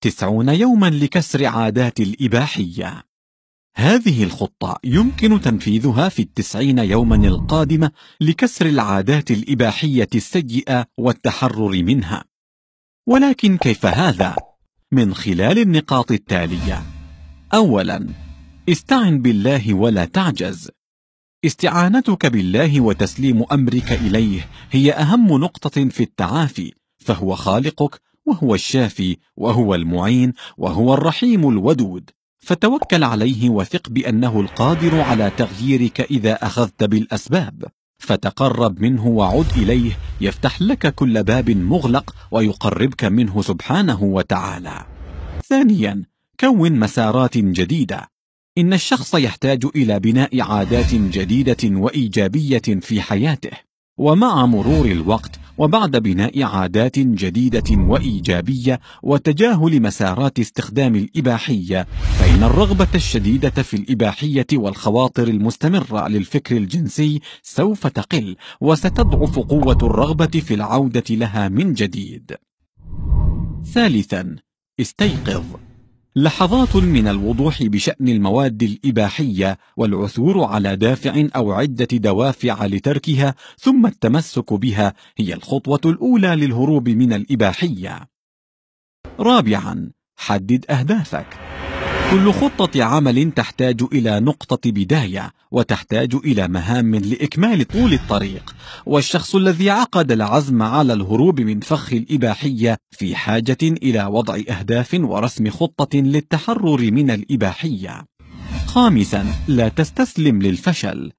تسعون يوما لكسر عادات الإباحية هذه الخطة يمكن تنفيذها في التسعين يوما القادمة لكسر العادات الإباحية السيئة والتحرر منها ولكن كيف هذا؟ من خلال النقاط التالية أولا استعن بالله ولا تعجز استعانتك بالله وتسليم أمرك إليه هي أهم نقطة في التعافي فهو خالقك وهو الشافي وهو المعين وهو الرحيم الودود فتوكل عليه وثق بأنه القادر على تغييرك إذا أخذت بالأسباب فتقرب منه وعد إليه يفتح لك كل باب مغلق ويقربك منه سبحانه وتعالى ثانيا كون مسارات جديدة إن الشخص يحتاج إلى بناء عادات جديدة وإيجابية في حياته ومع مرور الوقت وبعد بناء عادات جديدة وإيجابية وتجاهل مسارات استخدام الإباحية فإن الرغبة الشديدة في الإباحية والخواطر المستمرة للفكر الجنسي سوف تقل وستضعف قوة الرغبة في العودة لها من جديد ثالثا استيقظ لحظات من الوضوح بشأن المواد الإباحية والعثور على دافع أو عدة دوافع لتركها ثم التمسك بها هي الخطوة الأولى للهروب من الإباحية رابعا حدد أهدافك كل خطة عمل تحتاج إلى نقطة بداية وتحتاج إلى مهام لإكمال طول الطريق والشخص الذي عقد العزم على الهروب من فخ الإباحية في حاجة إلى وضع أهداف ورسم خطة للتحرر من الإباحية خامسا لا تستسلم للفشل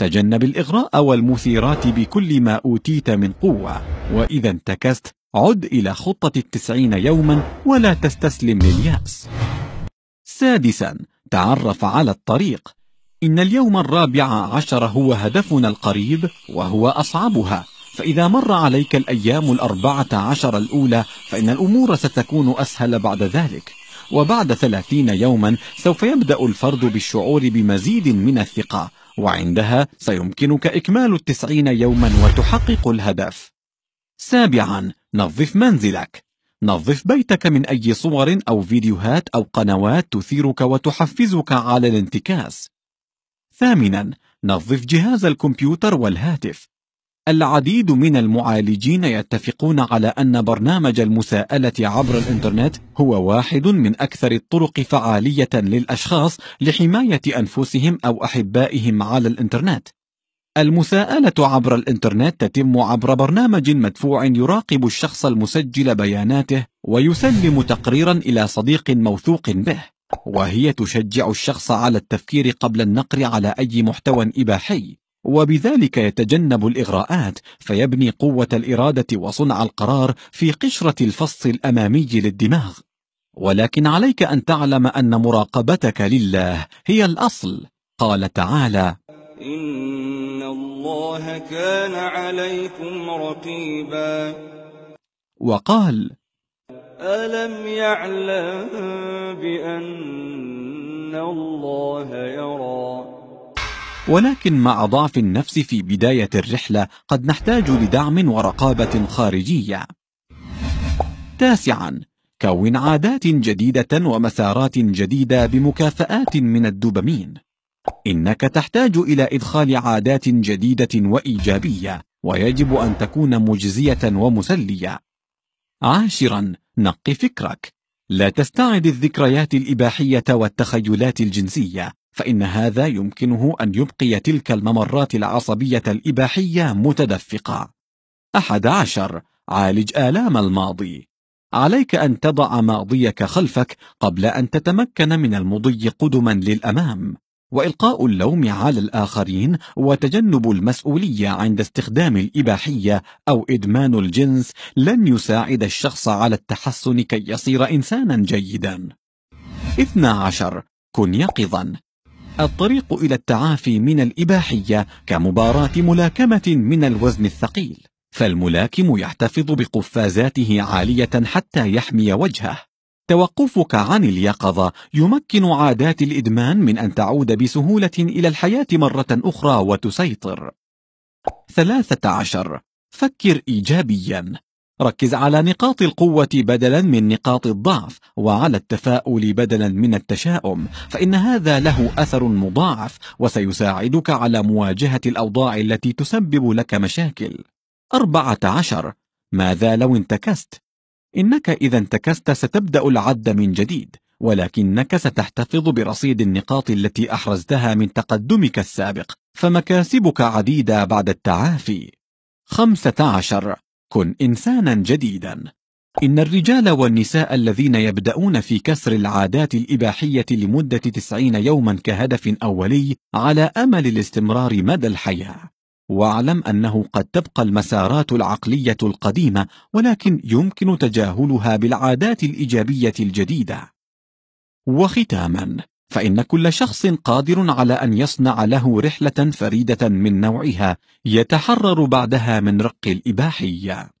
تجنب الإغراء والمثيرات بكل ما أوتيت من قوة وإذا انتكست عد إلى خطة التسعين يوما ولا تستسلم لليأس سادسا تعرف على الطريق إن اليوم الرابع عشر هو هدفنا القريب وهو أصعبها فإذا مر عليك الأيام الأربعة عشر الأولى فإن الأمور ستكون أسهل بعد ذلك وبعد ثلاثين يوما سوف يبدأ الفرد بالشعور بمزيد من الثقة وعندها سيمكنك إكمال التسعين يوما وتحقق الهدف سابعا نظف منزلك نظف بيتك من أي صور أو فيديوهات أو قنوات تثيرك وتحفزك على الانتكاس. ثامناً، نظف جهاز الكمبيوتر والهاتف. العديد من المعالجين يتفقون على أن برنامج المساءلة عبر الإنترنت هو واحد من أكثر الطرق فعالية للأشخاص لحماية أنفسهم أو أحبائهم على الإنترنت. المساءلة عبر الإنترنت تتم عبر برنامج مدفوع يراقب الشخص المسجل بياناته ويسلم تقريرا إلى صديق موثوق به وهي تشجع الشخص على التفكير قبل النقر على أي محتوى إباحي وبذلك يتجنب الإغراءات فيبني قوة الإرادة وصنع القرار في قشرة الفص الأمامي للدماغ ولكن عليك أن تعلم أن مراقبتك لله هي الأصل قال تعالى إن الله كان عليكم رقيبا وقال ألم يعلم بأن الله يرى ولكن مع ضعف النفس في بداية الرحلة قد نحتاج لدعم ورقابة خارجية تاسعا كون عادات جديدة ومسارات جديدة بمكافآت من الدوبامين إنك تحتاج إلى إدخال عادات جديدة وإيجابية ويجب أن تكون مجزية ومسلية عاشرا نق فكرك لا تستعد الذكريات الإباحية والتخيلات الجنسية فإن هذا يمكنه أن يبقي تلك الممرات العصبية الإباحية متدفقة أحد عشر عالج آلام الماضي عليك أن تضع ماضيك خلفك قبل أن تتمكن من المضي قدما للأمام وإلقاء اللوم على الآخرين وتجنب المسؤولية عند استخدام الإباحية أو إدمان الجنس لن يساعد الشخص على التحسن كي يصير إنسانا جيدا 12 كن يقظا الطريق إلى التعافي من الإباحية كمباراة ملاكمة من الوزن الثقيل فالملاكم يحتفظ بقفازاته عالية حتى يحمي وجهه توقفك عن اليقظة يمكن عادات الإدمان من أن تعود بسهولة إلى الحياة مرة أخرى وتسيطر 13 فكر إيجابيا ركز على نقاط القوة بدلا من نقاط الضعف وعلى التفاؤل بدلا من التشاؤم فإن هذا له أثر مضاعف وسيساعدك على مواجهة الأوضاع التي تسبب لك مشاكل 14 ماذا لو انتكست؟ إنك إذا انتكست ستبدأ العد من جديد ولكنك ستحتفظ برصيد النقاط التي أحرزتها من تقدمك السابق فمكاسبك عديدة بعد التعافي 15 كن إنسانا جديدا إن الرجال والنساء الذين يبدأون في كسر العادات الإباحية لمدة 90 يوما كهدف أولي على أمل الاستمرار مدى الحياة واعلم أنه قد تبقى المسارات العقلية القديمة ولكن يمكن تجاهلها بالعادات الإيجابية الجديدة وختاما فإن كل شخص قادر على أن يصنع له رحلة فريدة من نوعها يتحرر بعدها من رق الإباحية